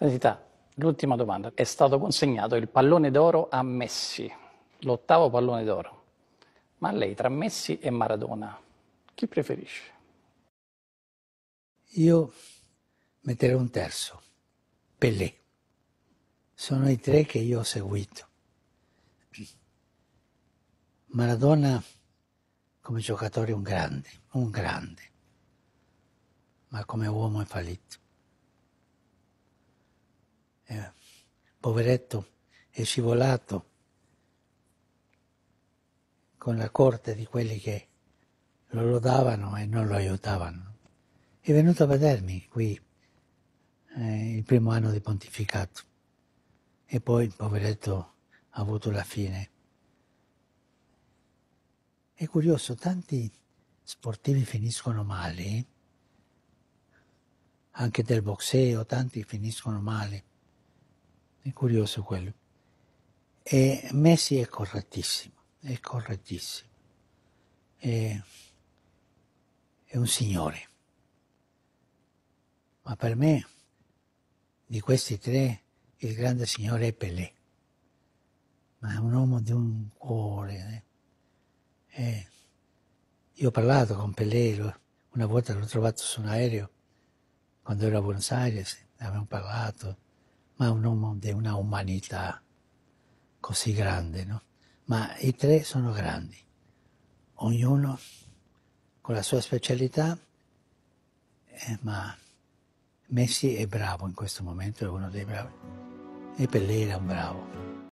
Santità, l'ultima domanda. È stato consegnato il pallone d'oro a Messi, l'ottavo pallone d'oro. Ma lei tra Messi e Maradona, chi preferisce? Io metterei un terzo, Pellè. Sono i tre che io ho seguito. Maradona come giocatore un grande, un grande, ma come uomo è fallito. poveretto, è scivolato con la corte di quelli che lo lodavano e non lo aiutavano. È venuto a vedermi qui eh, il primo anno di pontificato e poi il poveretto ha avuto la fine. È curioso, tanti sportivi finiscono male, anche del boxeo, tanti finiscono male, è curioso quello. E Messi è correttissimo, è correttissimo. È, è un signore. Ma per me, di questi tre, il grande signore è Pelé. Ma è un uomo di un cuore. Eh? È, io ho parlato con Pelé, una volta l'ho trovato su un aereo quando ero a Buenos Aires, abbiamo parlato ma un, uomo di una umanità così grande, no? Ma i tre sono grandi, ognuno con la sua specialità, eh, ma Messi è bravo in questo momento, è uno dei bravi, e Pelé è un bravo.